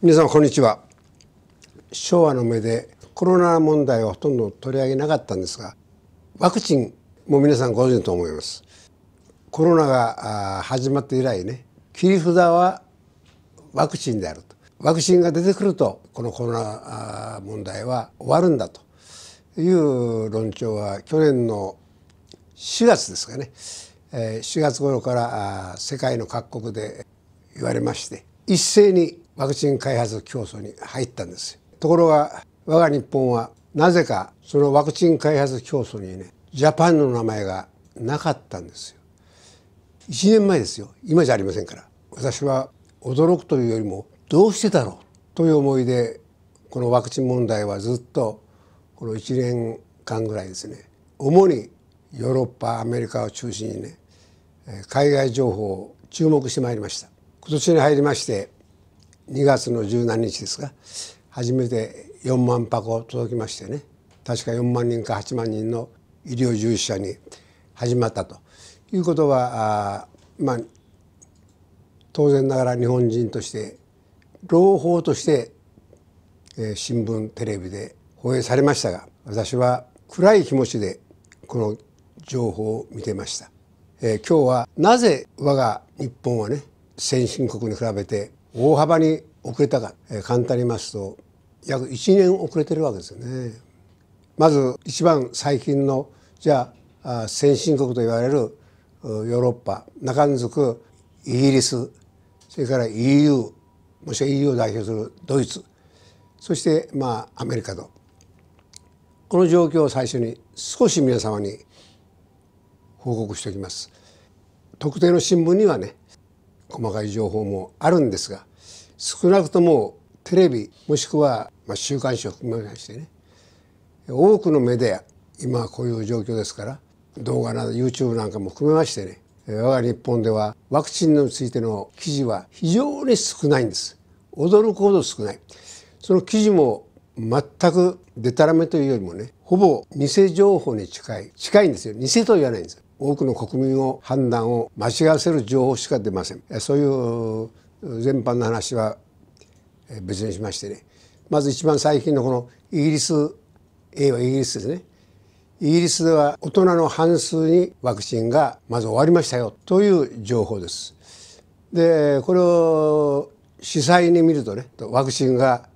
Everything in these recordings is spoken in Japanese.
皆さんこんにちは昭和の目でコロナ問題はほとんど取り上げなかったんですがワクチンも皆さんご存知と思いますコロナが始まって以来ね切り札はワクチンであるとワクチンが出てくるとこのコロナ問題は終わるんだという論調は去年の4月ですかね4月頃から世界の各国で言われまして一斉にワクチン開発競争に入ったんですところが我が日本はなぜかそのワクチン開発競争にねジャパンの名前がなかったんですよ1年前ですよ今じゃありませんから私は驚くというよりもどうしてだろうという思いでこのワクチン問題はずっとこの1年間ぐらいですね主にヨーロッパアメリカを中心にね海外情報を注目してまいりました今年に入りまして2月の十何日ですか初めて4万箱届きましてね確か4万人か8万人の医療従事者に始まったということはあまあ当然ながら日本人として朗報として、えー、新聞テレビで放映されましたが私は暗い気持ちでこの情報を見てました、えー、今日はなぜ我が日本はね先進国に比べて大幅に遅れたか、えー、簡単に言いますと約1年遅れてるわけですよね。まず一番最近のじゃあ先進国と言われるヨーロッパ中んずくイギリスそれから EU もしくは EU を代表するドイツそしてまあアメリカとこの状況を最初に少し皆様に報告しておきます。特定の新聞にはね細かい情報もあるんですが少なくともテレビもしくは、まあ、週刊誌を含めましてね多くのメディア今はこういう状況ですから動画など YouTube なんかも含めましてね我が日本ではワクチンについての記事は非常に少ないんです驚くほど少ないその記事も全くでたらめというよりもねほぼ偽情報に近い近いんですよ偽とは言わないんです多くの国民を判断を間違わせる情報しか出ませんそういう全般の話は別にしましてねまず一番最近のこのイギリス A はイギリスですねイギリスでは大人の半数にワクチンがまず終わりましたよという情報です。でこれを主催に見るとねワクチンが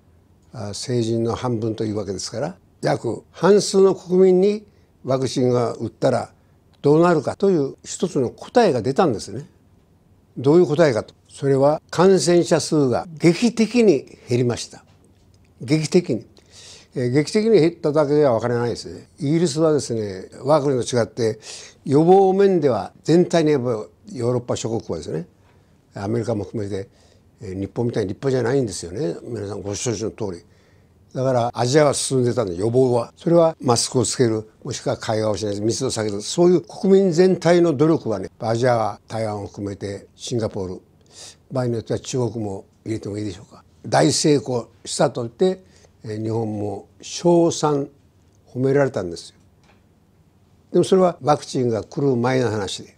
成人の半分というわけですから約半数の国民にワクチンが打ったらどうなるかという一つの答えが出たんですね。どういう答えかとそれは感染者数が劇的に減りました劇的に、えー、劇的に減っただけでは分からないですねイギリスはですね我が国と違って予防面では全体にヨーロッパ諸国はですねアメリカも含めて日本みたいに立派じゃないんですよね皆さんご承知の通りだからアジアは進んでたんで予防はそれはマスクをつけるもしくは会話をしない密を下げるそういう国民全体の努力はねアジアは台湾を含めてシンガポール場合によっては中国も入れてもいいでしょうか大成功したとって日本も称賛褒められたんですよでもそれはワクチンが来る前の話で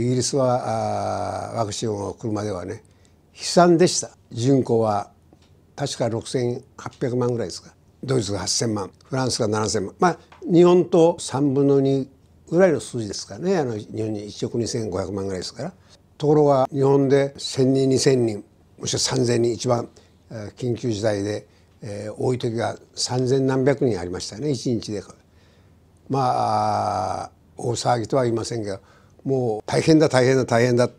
イギリスはワクチンを来るまではね悲惨でした人口は確か6800万ぐらいですかドイツが8,000万フランスが7,000万まあ日本と3分の2ぐらいの数字ですからねあの日本に1億2,500万ぐらいですからところが日本で1,000人2,000人もしくは3,000人一番緊急事態で、え多い時が3,000何百人ありましたね一日で。まあ大騒ぎとは言いませんがもう大変だ大変だ大変だ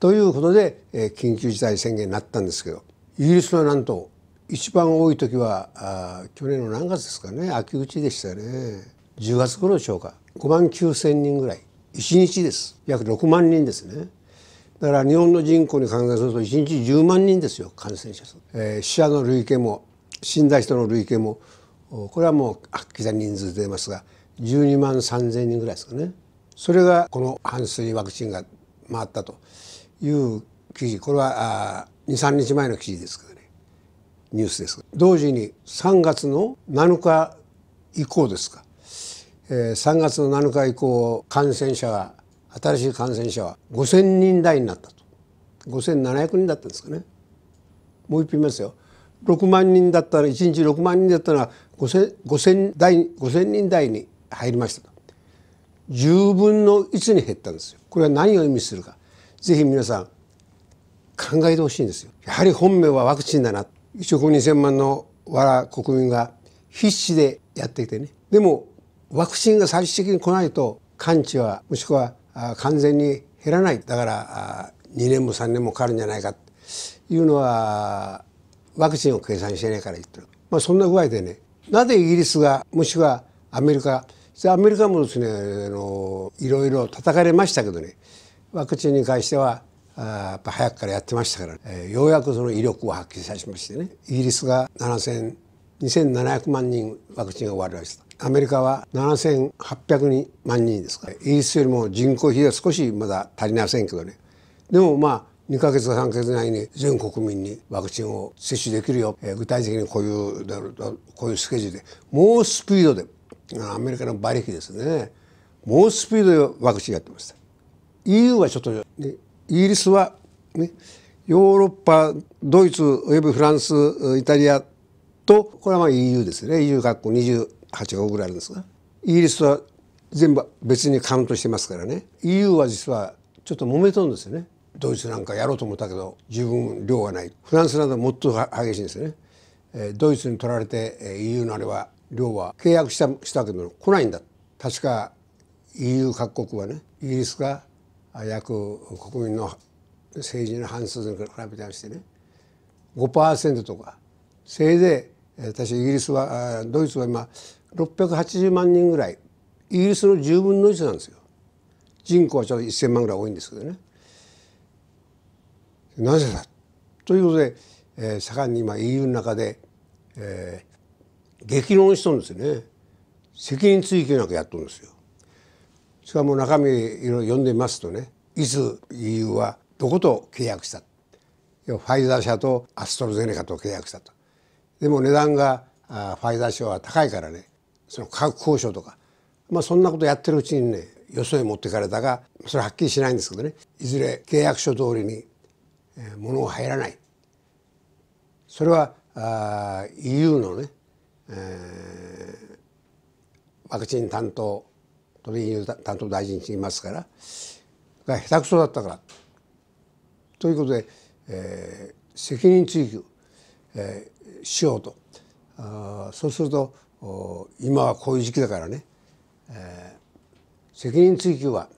ということで、え緊急事態宣言になったんですけどイギリスはなんと一番多い時はあ去年の何月ですかね秋口でしたね10月頃でしょうか5万9,000人ぐらい1日です約6万人ですね。だから日本の人口に換算すると1日10万人ですよ感染者数、えー、死者の累計も死んだ人の累計もこれはもう刻み人数出ますが12万3,000人ぐらいですかねそれがこの半数にワクチンが回ったという記事これは23日前の記事ですからねニュースです同時に3月の7日以降ですか、えー、3月の7日以降感染者が新しい感染者は5,000人台になったと5,700人だったんですかねもう一品ますよ6万人だったら1日6万人だったら 5,000, 5000台5000人台に入りましたと10分の1に減ったんですよこれは何を意味するかぜひ皆さん考えてほしいんですよやはり本命はワクチンだな一億2,000万のわら国民が必死でやってきてねでもワクチンが最終的に来ないと完治はもしくは完全に減らないだから2年も3年もかかるんじゃないかというのはワクチンを計算してないから言ってる、まあ、そんな具合でねなぜイギリスがもしくはアメリカアメリカもですねあのいろいろ叩かれましたけどねワクチンに関してはやっぱ早くからやってましたから、えー、ようやくその威力を発揮させましてねイギリスが7000 2700万人ワクチンが終わりましたアメリカは7800万人ですからイギリスよりも人口比がは少しまだ足りませんけどねでもまあ2ヶ月か3ヶ月内に全国民にワクチンを接種できるよ、えー、具体的にこういうこういうスケジュールでもうスピードでアメリカの馬力ですね猛スピードでワクチンやってました EU はちょっと、ね、イギリスはねヨーロッパドイツおよびフランスイタリアとこれはまあ EU ですね EU 各国8億ぐらいあるんですがイギリスは全部別にカウントしてますからね EU は実はちょっと揉めとんですよねドイツなんかやろうと思ったけど十分量がないフランスなどもっと激しいんですよね、えー、ドイツに取られて、えー、EU のあれは量は契約したしたけど来ないんだ確か EU 各国はねイギリスが約国民の政治の半数に比べてましてね5%とかせいぜい確かイギリスはドイツは今680万人ぐらいイギリスの10分の1なんですよ人口はちょっと1,000万ぐらい多いんですけどね。なぜだということで、えー、盛んに今 EU の中で、えー、激論しとるんですよね責任追及なんかやっとるんですよ。しかも中身いろいろ読んでみますとねいつ EU はどこと契約したファイザー社とアストロゼネカと契約したと。でも値段があファイザー社は高いからねその価格交渉とか、まあ、そんなことやってるうちにねよそへ持ってかれたがそれはっきりしないんですけどねいずれ契約書通りに物が入らないそれはあ EU のね、えー、ワクチン担当トビ EU 担当大臣にいますからが下手くそだったからということで、えー、責任追及、えー、しようとあそうすると今はこういう時期だからね、えー、責任追及は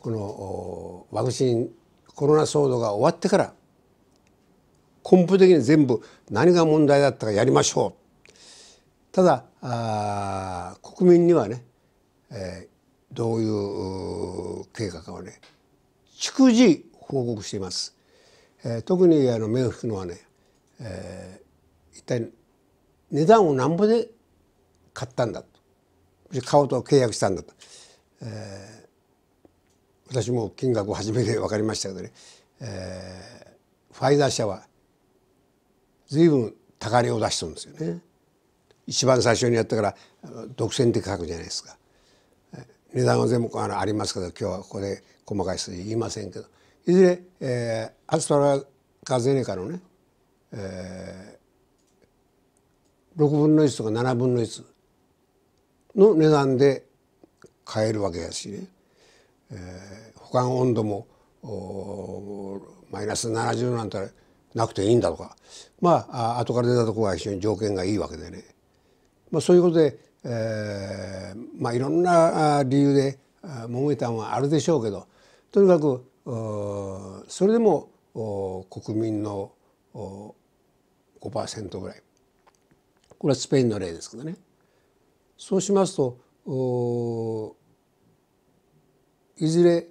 このワクチンコロナ騒動が終わってから根本的に全部何が問題だったかやりましょうただあ国民にはね、えー、どういう計画かをね逐次報告しています、えー、特にあの目を引くのはね、えー、一体値段をなんぼで買ったんだと買おうと契約したんだと、えー、私も金額を初めて分かりましたけどね、えー、ファイザー社は随分高値を出してるんですよね。一番最初にやったから独占的価格じゃないですか。値段は全部あのありますけど今日はここで細かい数字言いませんけどいずれ、えー、アストラカゼネカのね、え6分の1とか7分の1の値段で買えるわけやしね、えー、保管温度もマイナス70度なんてなくていいんだとかまあ後から出たところは非常に条件がいいわけでね、まあ、そういうことで、えー、まあいろんな理由で揉めたんはあるでしょうけどとにかくそれでも国民の5%ぐらいこれはスペインの例ですけどねそうしますといずれ、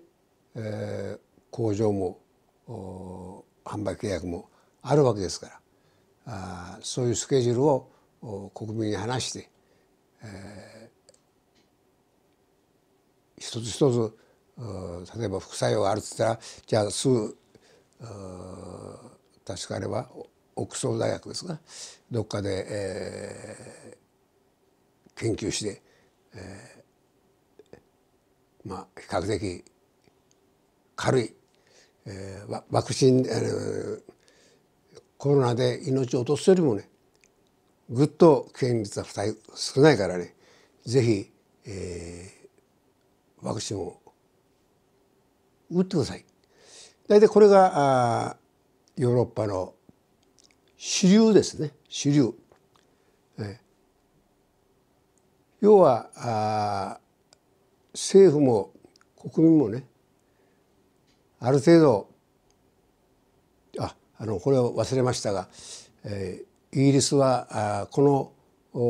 えー、工場も販売契約もあるわけですからあそういうスケジュールを国民に話して、えー、一つ一つ例えば副作用があるっつったらじゃあすぐ確かあればオックスフ大学ですがどっかで、えー、研究して、えー、まあ比較的軽い、えー、ワクチン、えー、コロナで命を落とすよりもねぐっと危険率は少ないからねぜひ、えー、ワクチンを打ってください。大体これがあヨーロッパの主流ですね主流、え要はあ政府も国民もねある程度ああのこれを忘れましたが、えー、イギリスはあこの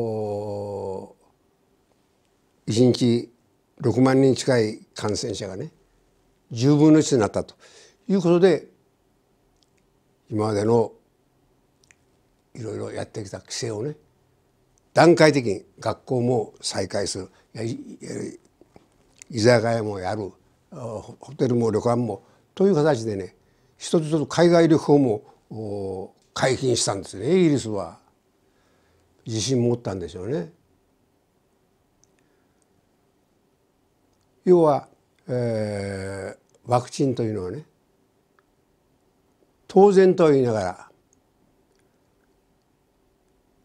1日6万人近い感染者がね10分の1になったということで今までのいろいろやってきた規制をね段階的に学校も再開する居酒屋もやるホテルも旅館もという形でね一つ一つ海外旅行も解禁したんですねイギリスは。自信持ったんでしょうね。要は、えー、ワクチンというのはね当然と言いながら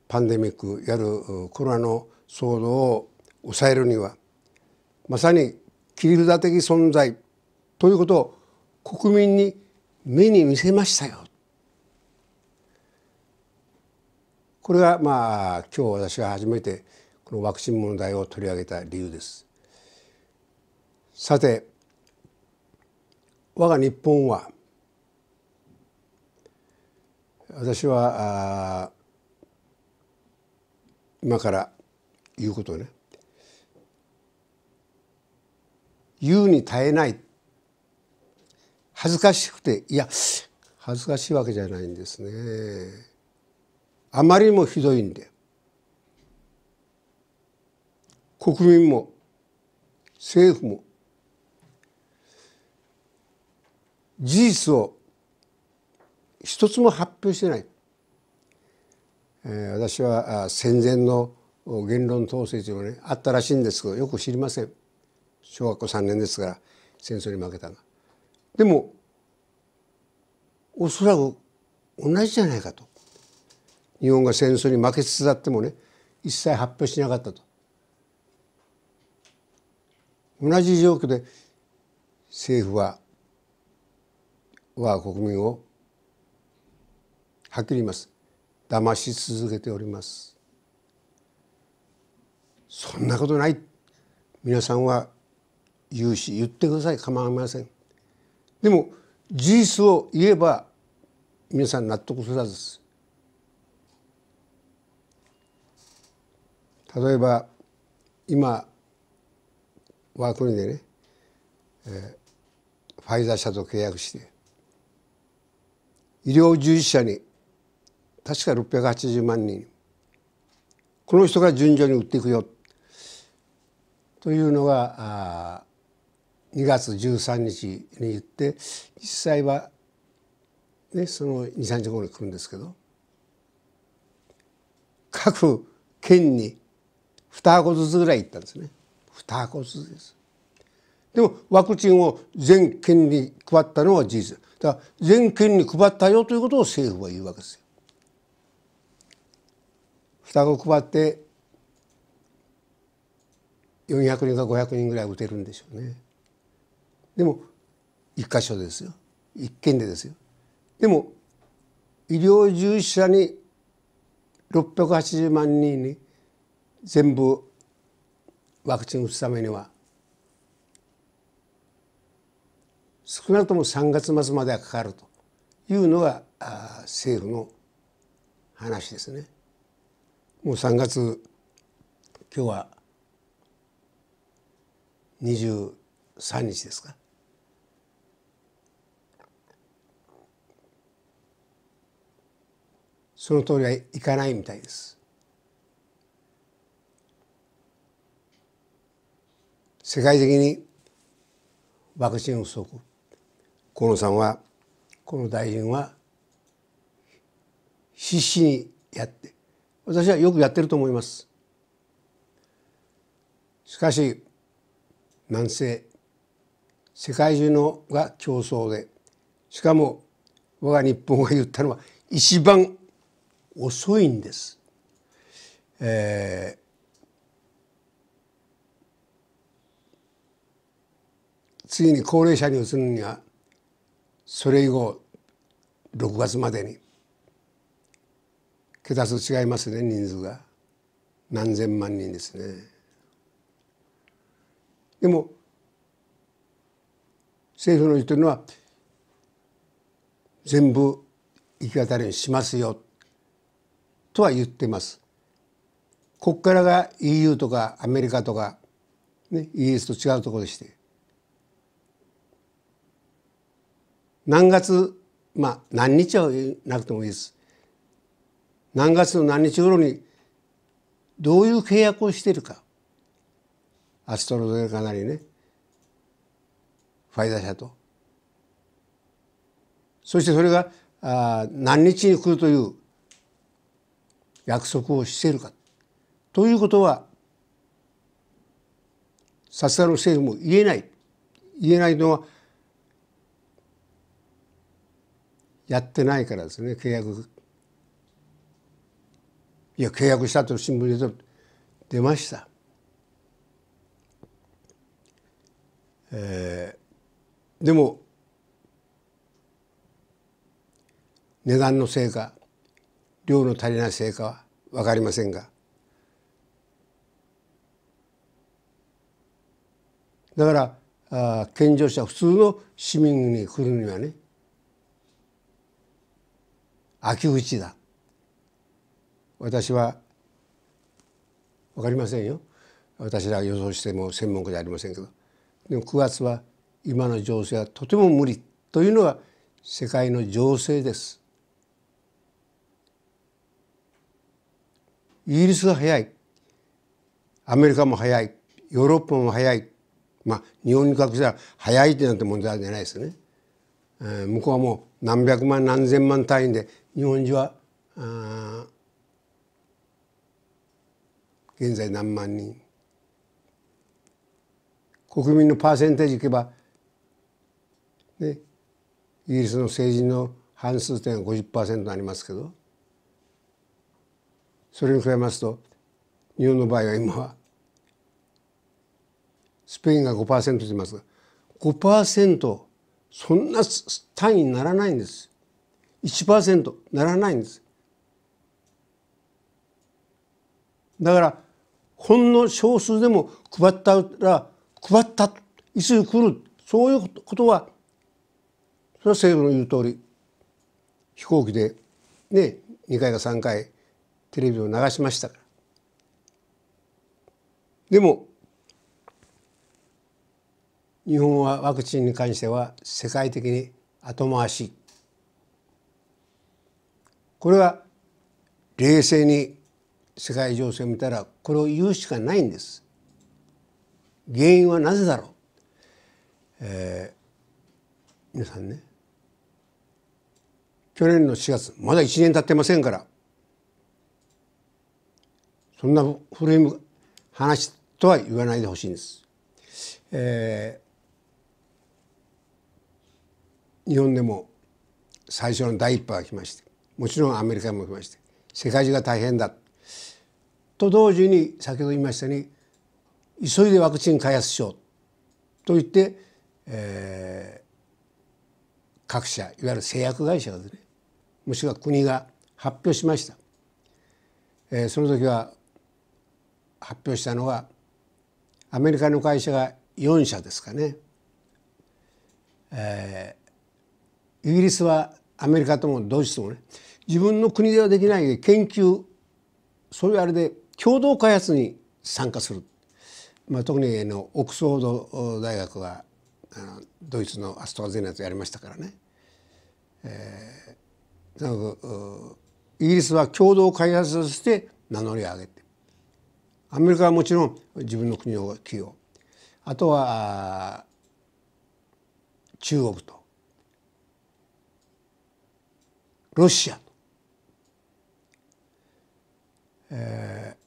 パンデミックやるコロナの騒動を抑えるにはまさに切り札的存在ということを国民に目に見せましたよ。これがまあ今日私が初めてこのワクチン問題を取り上げた理由です。さて我が日本は私は今から言うことね言うに耐えない恥ずかしくていや恥ずかしいわけじゃないんですねあまりにもひどいんで国民も政府も事実を一つも発表してない私は戦前の言論統制というのが、ね、あったらしいんですけどよく知りません小学校3年ですから戦争に負けたがでもおそらく同じじゃないかと日本が戦争に負けつつあってもね一切発表しなかったと同じ状況で政府は我が国民をはっきり言います騙し続けておりますそんなことない皆さんは言うし言ってください構いませんでも事実を言えば皆さん納得するはずです例えば今我が国でね、えー、ファイザー社と契約して医療従事者に確か680万人この人が順序に売っていくよというのが2月13日に言って実際は、ね、その23日後に来るんですけど各県に2箱ずつぐらい行ったんですね2箱ずつです。でもワクチンを全県に配ったのは事実だから全県に配ったよということを政府は言うわけですよ。双子配って400人か500人ぐらい打てるんでしょうね。でも一箇所ですよ一件でですよ。でも医療従事者に680万人に全部ワクチン打つためには少なくとも3月末まではかかるというのが政府の話ですね。もう3月今日は23日ですか。その通りはいかないみたいです。世界的にワクチン不足河野さんはこの大臣は必死にやって私はよくやってると思いますしかし南西世界中のが競争でしかも我が日本が言ったのは一番遅いんです、えー、次に高齢者に移るにはそれ以後6月までに桁数違いますね人数が何千万人ですね。でも政府の言ってるのは全部行き渡りにしますよとは言ってます。ここからが EU とかアメリカとか、ね、イギリスと違うところでして何月まあ何日はなくてもいいです何月の何日頃にどういう契約をしているかアストロゼネカなりねファイザー社とそしてそれがあ何日に来るという約束をしているかということはさすがの政府も言えない言えないのはやってないからですね契約いや契約したと新聞に出ました。えー、でも値段のせいか量の足りないせいかは分かりませんがだからあ健常者普通の市民に来るにはね秋口だ私は分かりませんよ私ら予想しても専門家じゃありませんけどでも9月は今の情勢はとても無理というのは世界の情勢です。イギリスが早いアメリカも早いヨーロッパも早いまあ日本に隠せば早いってなんて問題じゃないですよね。向こうはもう何百万何千万単位で日本人はあ現在何万人国民のパーセンテージいけば、ね、イギリスの政治の半数点は50%ありますけどそれに比べますと日本の場合は今はスペインが5%と言いますが5%そんな単位にならないんです1%ならないんですだからほんの少数でも配ったら配ったいつ来るそういうことはそれは政府の言う通り飛行機でね2回か3回テレビを流しましたから。でも日本はワクチンに関しては世界的に後回しこれは冷静に世界情勢を見たらこれを言うしかないんです。原因はなぜだろう、えー、皆さんね去年の4月まだ1年経ってませんからそんな古い話とは言わないでほしいんです。えー、日本でも最初の第一波が来ましてもちろんアメリカも来まして世界中が大変だと同時に先ほど言いましたように急いでワクチン開発しようと言って、えー、各社いわゆる製薬会社がですねもしくは国が発表しました、えー、その時は発表したのはアメリカの会社が4社ですかね、えー、イギリスはアメリカともドイツともね自分の国ではできない研究そういうあれで共同開発に参加する、まあ、特にあのオックスフォード大学はあのドイツのアストラゼネカとやりましたからね、えー、イギリスは共同開発として名乗りを上げてアメリカはもちろん自分の国を起用あとは中国とロシアと、えー、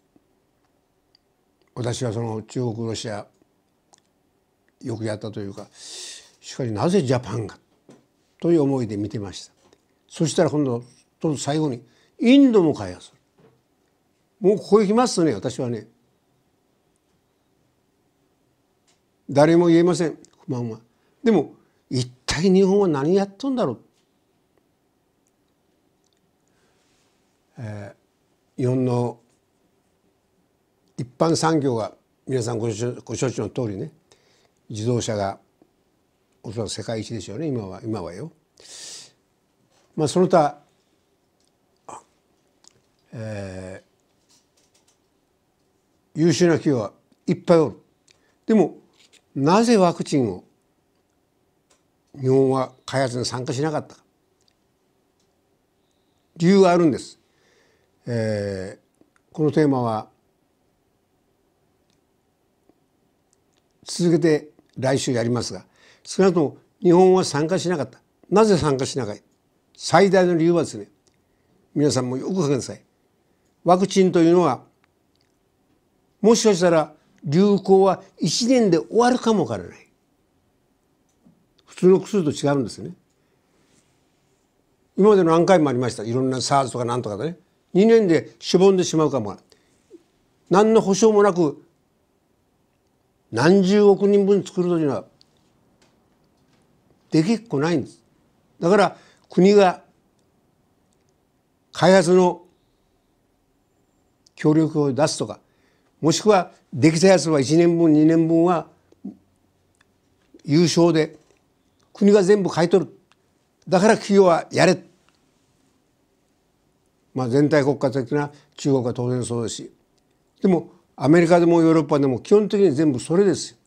私はその中国ロシアよくやったというかしかしなぜジャパンがという思いで見てましたそしたら今度と最後にインドも開発するもうここへ来ますとね私はね誰も言えません不満はでも一体日本は何やっとんだろう、えー、日本の般産業が皆さんご承知の通りね自動車がおそらく世界一でしょうね今は今はよ。まあ、その他、えー、優秀な企業はいっぱいおる。でもなぜワクチンを日本は開発に参加しなかったか理由があるんです、えー、このテーマは続けて来週やりますが少なくとも日本は参加しなかったなぜ参加しなかった最大の理由はですね皆さんもよく考えてくださいワクチンというのはもしかしたら流行は1年で終わるかもわからない普通の薬と違うんですよね今まで何回もありましたいろんな SARS とか何とかでね2年でしぼんでしまうかも何の保証もなく何十億人分作るのにはできっこないんです。だから国が開発の協力を出すとかもしくはできたやつは1年分2年分は優勝で国が全部買い取るだから企業はやれ、まあ、全体国家的な中国は当然そうですしでもアメリカでもヨーロッパでも基本的に全部それです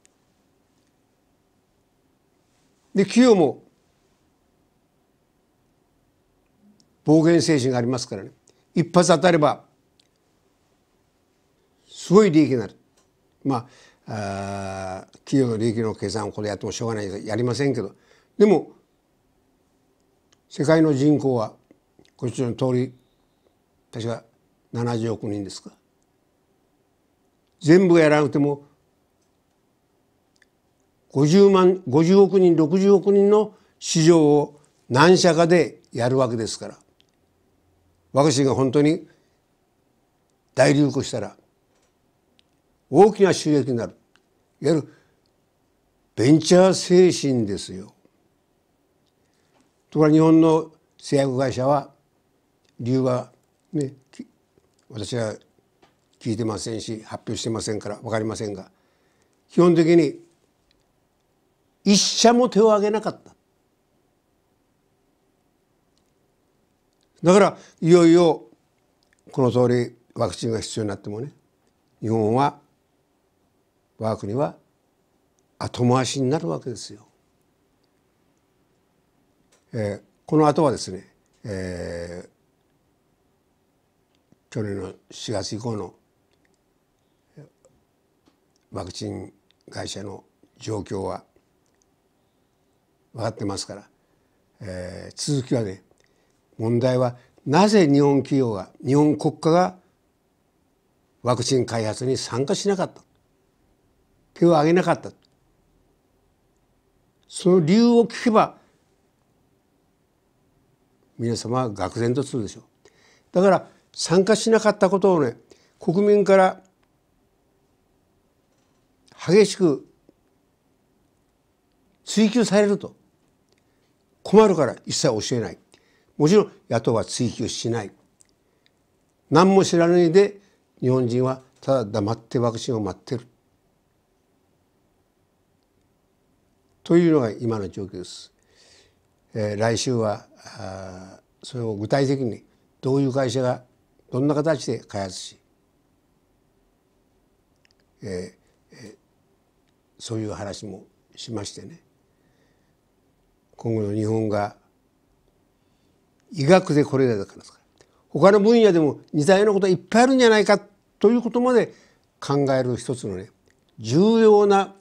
で企業も暴言精神がありますからね一発当たればすごい利益になるまああ企業の利益の計算をこれやってもしょうがないやりませんけどでも世界の人口はこちらの通り確か70億人ですか全部やらなくても50万50億人60億人の市場を何社かでやるわけですからワクチンが本当に大流行したら大きな収益になるいわゆるベンチャー精神ですよ。ところが日本の製薬会社は理由はね私が聞いてませんし発表してませんから分かりませんが基本的に一社も手を挙げなかっただからいよいよこの通りワクチンが必要になってもね日本は我が国は後回しになるわけですよ。えー、この後はですね、えー、去年の4月以降のワクチン会社の状況は分かってますから、えー、続きはね問題はなぜ日本企業が日本国家がワクチン開発に参加しなかった手を挙げなかったその理由を聞けば皆様は愕然とするでしょうだから参加しなかったことをね国民から激しく追及されると困るから一切教えないもちろん野党は追及しない何も知らないで日本人はただ黙ってワクチンを待ってるというのが今の状況です。えー、来週はあそれを具体的にどういう会社がどんな形で開発し、えー、そういう話もしましてね今後の日本が医学でこれだからですから他の分野でも似たようなことはいっぱいあるんじゃないかということまで考える一つのね重要な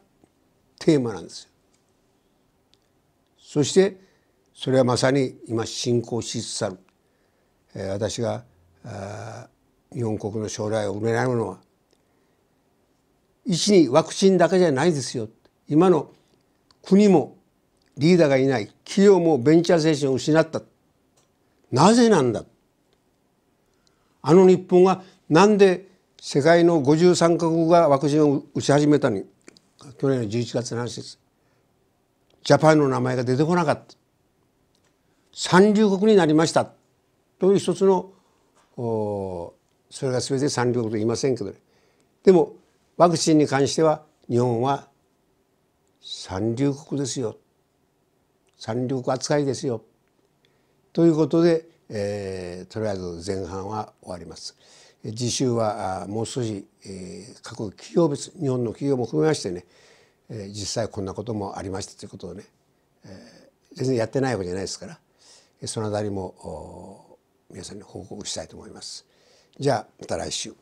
テーマなんですよ。そしてそれはまさに今進行しつつある、えー、私が日本国の将来を埋めれるのは一にワクチンだけじゃないですよ今の国もリーダーがいない企業もベンチャー精神を失ったなぜなんだあの日本がなんで世界の53カ国がワクチンを打ち始めたに去年の11月の話ですジャパンの名前が出てこなかった三流国になりましたという一つのそれが全て三流国と言いませんけどねでもワクチンに関しては日本は三流国ですよ三流国扱いですよということで、えー、とりあえず前半は終わります。次週はもう少し、えー、各企業別日本の企業も含めましてね、えー、実際こんなこともありましたということをね、えー、全然やってないわけじゃないですからそのあたりも皆さんに報告したいと思います。じゃあまた来週。